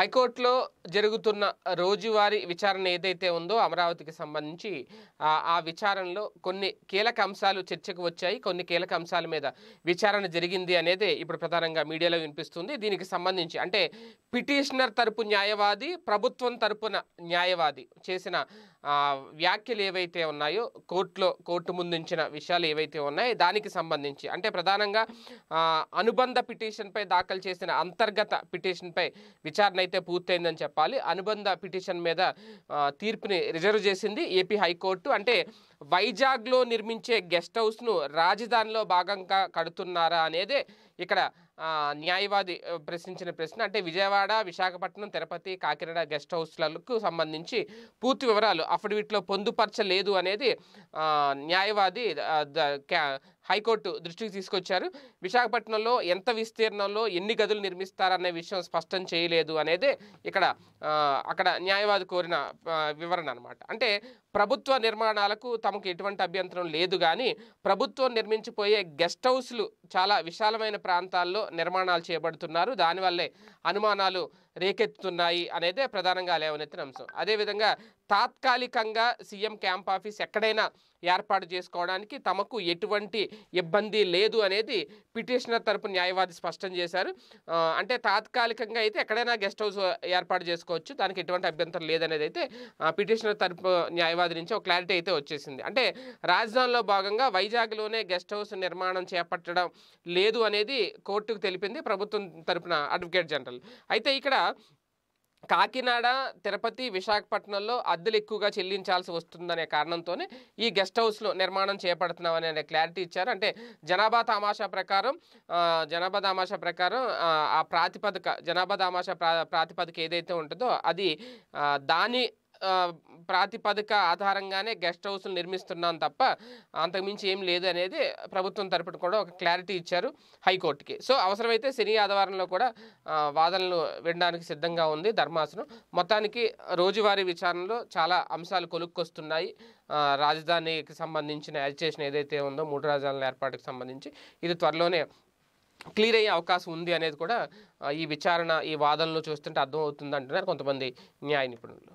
హైకోర్టులో జరుగుతున్న రోజువారీ విచారణ ఏదైతే ఉందో అమరావతికి సంబంధించి ఆ విచారణలో కొన్ని కీలక అంశాలు చర్చకు వచ్చాయి కొన్ని కీలక అంశాల మీద విచారణ జరిగింది అనేది ఇప్పుడు ప్రధానంగా మీడియాలో వినిపిస్తుంది దీనికి సంబంధించి అంటే పిటిషనర్ తరపు న్యాయవాది ప్రభుత్వం తరపున న్యాయవాది చేసిన వ్యాఖ్యలు ఏవైతే ఉన్నాయో కోర్టులో కోర్టు ముందుంచిన విషయాలు ఏవైతే ఉన్నాయో దానికి సంబంధించి అంటే ప్రధానంగా అనుబంధ పిటిషన్పై దాఖలు చేసిన అంతర్గత పిటిషన్పై విచారణ అయితే పూర్తయిందని చెప్పాలి అనుబంధ పిటిషన్ మీద తీర్పుని రిజర్వ్ చేసింది ఏపీ హైకోర్టు అంటే వైజాగ్లో నిర్మించే గెస్ట్ హౌస్ను రాజధానిలో భాగంగా కడుతున్నారా అనేదే ఇక్కడ న్యాయవాది ప్రశ్నించిన ప్రశ్న అంటే విజయవాడ విశాఖపట్నం తిరుపతి కాకినాడ గెస్ట్ హౌస్లకు సంబంధించి పూర్తి వివరాలు అఫిడవిట్లో పొందుపరచలేదు అనేది న్యాయవాది హైకోర్టు దృష్టికి తీసుకొచ్చారు విశాఖపట్నంలో ఎంత విస్తీర్ణంలో ఎన్ని గదులు నిర్మిస్తారనే విషయం స్పష్టం చేయలేదు అనేది ఇక్కడ అక్కడ న్యాయవాది కోరిన వివరణ అనమాట అంటే ప్రభుత్వ నిర్మాణాలకు తమకు ఎటువంటి అభ్యంతరం లేదు కానీ ప్రభుత్వం నిర్మించిపోయే గెస్ట్ హౌస్లు చాలా విశాలమైన ప్రాంతాల్లో నిర్మాణాలు చేయబడుతున్నారు దానివల్లే అనుమానాలు రేకెత్తుతున్నాయి అనేదే ప్రధానంగా లేవనెత్తిన అంశం అదేవిధంగా తాత్కాలికంగా సీఎం క్యాంప్ ఆఫీస్ ఎక్కడైనా ఏర్పాటు చేసుకోవడానికి తమకు ఎటువంటి ఇబ్బంది లేదు అనేది పిటిషనర్ తరపు న్యాయవాది స్పష్టం చేశారు అంటే తాత్కాలికంగా అయితే ఎక్కడైనా గెస్ట్ హౌస్ ఏర్పాటు చేసుకోవచ్చు దానికి ఎటువంటి అభ్యంతరం లేదనేది అయితే పిటిషనర్ తరపు న్యాయవాది నుంచి ఒక క్లారిటీ అయితే వచ్చేసింది అంటే రాజధానిలో భాగంగా వైజాగ్లోనే గెస్ట్ హౌస్ నిర్మాణం చేపట్టడం లేదు అనేది కోర్టుకు తెలిపింది ప్రభుత్వం తరపున అడ్వకేట్ జనరల్ అయితే ఇక్కడ కాకినాడ తిరుపతి విశాఖపట్నంలో అద్దెలు ఎక్కువగా చెల్లించాల్సి వస్తుందనే కారణంతోనే ఈ గెస్ట్ హౌస్లో నిర్మాణం చేపడుతున్నామని క్లారిటీ ఇచ్చారు అంటే జనాభా తమాషా ప్రకారం జనాభా తమాషా ప్రకారం ఆ ప్రాతిపదిక జనాభా తమాషా ప్రా ప్రాతిపదిక ఏదైతే ఉంటుందో అది దాని ప్రాతిపదిక ఆధారంగానే గెస్ట్ హౌస్లు నిర్మిస్తున్నాం తప్ప అంతకుమించి ఏం లేదు అనేది ప్రభుత్వం తరపున కూడా ఒక క్లారిటీ ఇచ్చారు హైకోర్టుకి సో అవసరమైతే శని ఆదివారంలో కూడా వాదనలు వినడానికి సిద్ధంగా ఉంది ధర్మాసనం మొత్తానికి రోజువారీ విచారణలో చాలా అంశాలు కొలుక్కొస్తున్నాయి రాజధానికి సంబంధించిన అజిటేషన్ ఏదైతే ఉందో మూడు రాజధానుల ఏర్పాటుకు సంబంధించి ఇది త్వరలోనే క్లియర్ అయ్యే అవకాశం ఉంది అనేది కూడా ఈ విచారణ ఈ వాదనలు చూస్తుంటే అర్థమవుతుంది అంటున్నారు కొంతమంది న్యాయ నిపుణులు